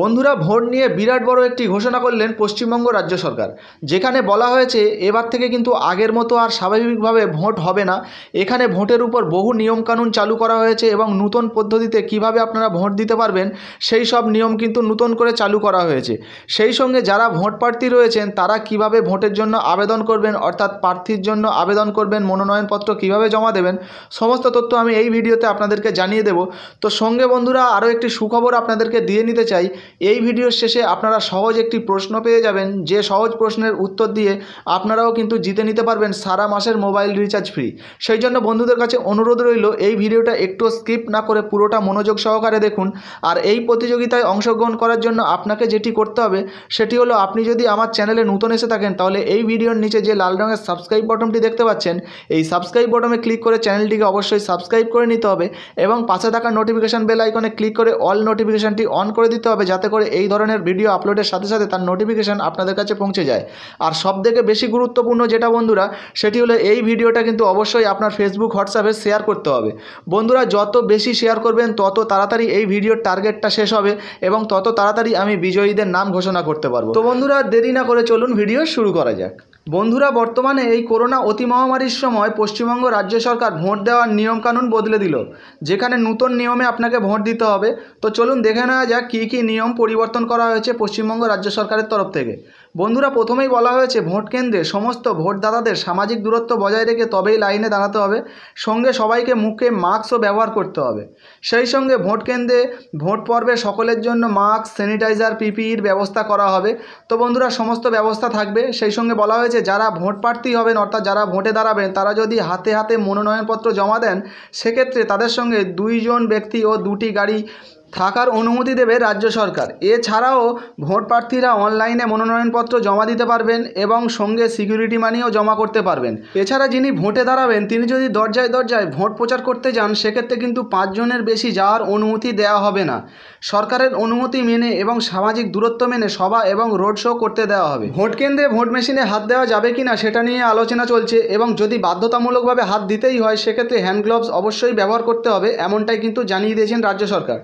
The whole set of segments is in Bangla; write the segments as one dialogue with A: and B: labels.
A: বন্ধুরা ভোট নিয়ে বিরাট বড় একটি ঘোষণা করলেন পশ্চিমবঙ্গ রাজ্য সরকার যেখানে বলা হয়েছে এবার থেকে কিন্তু আগের মতো আর স্বাভাবিকভাবে ভোট হবে না এখানে ভোটের উপর বহু নিয়মকানুন চালু করা হয়েছে এবং নূতন পদ্ধতিতে কিভাবে আপনারা ভোট দিতে পারবেন সেই সব নিয়ম কিন্তু নূতন করে চালু করা হয়েছে সেই সঙ্গে যারা ভোট প্রার্থী রয়েছেন তারা কিভাবে ভোটের জন্য আবেদন করবেন অর্থাৎ প্রার্থীর জন্য আবেদন করবেন মনোনয়নপত্র কিভাবে জমা দেবেন সমস্ত তথ্য আমি এই ভিডিওতে আপনাদেরকে জানিয়ে দেব তো সঙ্গে বন্ধুরা আরও একটি সুখবর আপনাদেরকে দিয়ে নিতে চাই এই ভিডিওর শেষে আপনারা সহজ একটি প্রশ্ন পেয়ে যাবেন যে সহজ প্রশ্নের উত্তর দিয়ে আপনারাও কিন্তু জিতে নিতে পারবেন সারা মাসের মোবাইল রিচার্জ ফ্রি সেই জন্য বন্ধুদের কাছে অনুরোধ রইল এই ভিডিওটা একটু স্কিপ না করে পুরোটা মনোযোগ সহকারে দেখুন আর এই প্রতিযোগিতায় অংশগ্রহণ করার জন্য আপনাকে যেটি করতে হবে সেটি হলো আপনি যদি আমার চ্যানেলে নতুন এসে থাকেন তাহলে এই ভিডিওর নিচে যে লাল রঙের সাবস্ক্রাইব বটনটি দেখতে পাচ্ছেন এই সাবস্ক্রাইব বটনে ক্লিক করে চ্যানেলটিকে অবশ্যই সাবস্ক্রাইব করে নিতে হবে এবং পাশে থাকা নোটিফিকেশান বেল আইকনে ক্লিক করে অল নোটিফিকেশানটি অন করে দিতে হবে যাতে করে এই ধরনের ভিডিও আপলোডের সাথে সাথে তার নোটিফিকেশান আপনাদের কাছে পৌঁছে যায় আর সব থেকে বেশি গুরুত্বপূর্ণ যেটা বন্ধুরা সেটি হলো এই ভিডিওটা কিন্তু অবশ্যই আপনার ফেসবুক হোয়াটসঅ্যাপে শেয়ার করতে হবে বন্ধুরা যত বেশি শেয়ার করবেন তত তাড়াতাড়ি এই ভিডিওর টার্গেটটা শেষ হবে এবং তত তাড়াতাড়ি আমি বিজয়ীদের নাম ঘোষণা করতে পারবো তো বন্ধুরা দেরি না করে চলুন ভিডিও শুরু করা যাক বন্ধুরা বর্তমানে এই করোনা অতি মহামারীর সময় পশ্চিমবঙ্গ রাজ্য সরকার ভোট দেওয়ার নিয়মকানুন বদলে দিল যেখানে নূতন নিয়মে আপনাকে ভোট দিতে হবে তো চলুন দেখে নেওয়া যাক কী কী নিয়ম পরিবর্তন করা হয়েছে পশ্চিমবঙ্গ রাজ্য সরকারের তরফ থেকে বন্ধুরা প্রথমেই বলা হয়েছে ভোট কেন্দ্রে সমস্ত ভোটদাতাদের সামাজিক দূরত্ব বজায় রেখে তবেই লাইনে দাঁড়াতে হবে সঙ্গে সবাইকে মুখে মাস্কও ব্যবহার করতে হবে সেই সঙ্গে ভোট কেন্দ্রে ভোট পর্বে সকলের জন্য মাস্ক স্যানিটাইজার পিপির ব্যবস্থা করা হবে তো বন্ধুরা সমস্ত ব্যবস্থা থাকবে সেই সঙ্গে বলা হয়েছে যারা ভোট প্রার্থী হবেন অর্থাৎ যারা ভোটে দাঁড়াবেন তারা যদি হাতে হাতে মনোনয়নপত্র জমা দেন সেক্ষেত্রে তাদের সঙ্গে দুইজন ব্যক্তি ও দুটি গাড়ি থাকার অনুমতি দেবে রাজ্য সরকার এছাড়াও ভোট প্রার্থীরা অনলাইনে মনোনয়নপত্র জমা দিতে পারবেন এবং সঙ্গে সিকিউরিটি মানিও জমা করতে পারবেন এছাড়া যিনি ভোটে দাঁড়াবেন তিনি যদি দরজায় দরজায় ভোট প্রচার করতে যান সেক্ষেত্রে কিন্তু পাঁচজনের বেশি যাওয়ার অনুমতি দেওয়া হবে না সরকারের অনুমতি মেনে এবং সামাজিক দূরত্ব মেনে সভা এবং রোড শো করতে দেওয়া হবে ভোট কেন্দ্রে ভোট মেশিনে হাত দেওয়া যাবে কি না সেটা নিয়ে আলোচনা চলছে এবং যদি বাধ্যতামূলকভাবে হাত দিতেই হয় সেক্ষেত্রে হ্যান্ড গ্লাভস অবশ্যই ব্যবহার করতে হবে এমনটাই কিন্তু জানিয়ে দিয়েছেন রাজ্য সরকার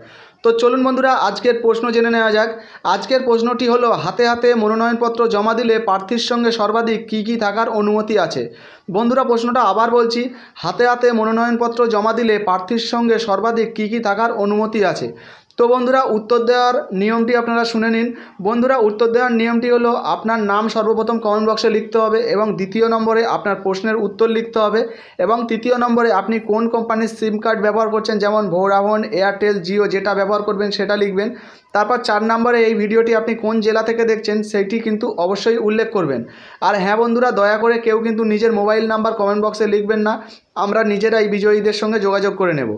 A: তো চলুন বন্ধুরা আজকের প্রশ্ন জেনে নেওয়া যাক আজকের প্রশ্নটি হলো হাতে হাতে মনোনয়নপত্র জমা দিলে প্রার্থীর সঙ্গে সর্বাধিক কি কি থাকার অনুমতি আছে বন্ধুরা প্রশ্নটা আবার বলছি হাতে হাতে মনোনয়নপত্র জমা দিলে প্রার্থীর সঙ্গে সর্বাধিক কি কি থাকার অনুমতি আছে তো বন্ধুরা উত্তর দেওয়ার নিয়মটি আপনারা শুনে নিন বন্ধুরা উত্তর দেওয়ার নিয়মটি হলো আপনার নাম সর্বপ্রথম কমেন্ট বক্সে লিখতে হবে এবং দ্বিতীয় নম্বরে আপনার প্রশ্নের উত্তর লিখতে হবে এবং তৃতীয় নম্বরে আপনি কোন কোম্পানির সিম কার্ড ব্যবহার করছেন যেমন ভোডাফোন এয়ারটেল জিও যেটা ব্যবহার করবেন সেটা লিখবেন তারপর চার নম্বরে এই ভিডিওটি আপনি কোন জেলা থেকে দেখছেন সেটি কিন্তু অবশ্যই উল্লেখ করবেন আর হ্যাঁ বন্ধুরা দয়া করে কেউ কিন্তু নিজের মোবাইল নাম্বার কমেন্ট বক্সে লিখবেন না আমরা নিজেরাই বিজয়ীদের সঙ্গে যোগাযোগ করে নেব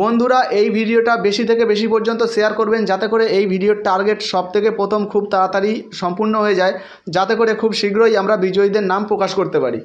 A: বন্ধুরা এই ভিডিওটা বেশি থেকে বেশি পর্যন্ত শেয়ার করবেন যাতে করে এই ভিডিওর টার্গেট সব থেকে প্রথম খুব তাড়াতাড়ি সম্পূর্ণ হয়ে যায় যাতে করে খুব শীঘ্রই আমরা বিজয়ীদের নাম প্রকাশ করতে পারি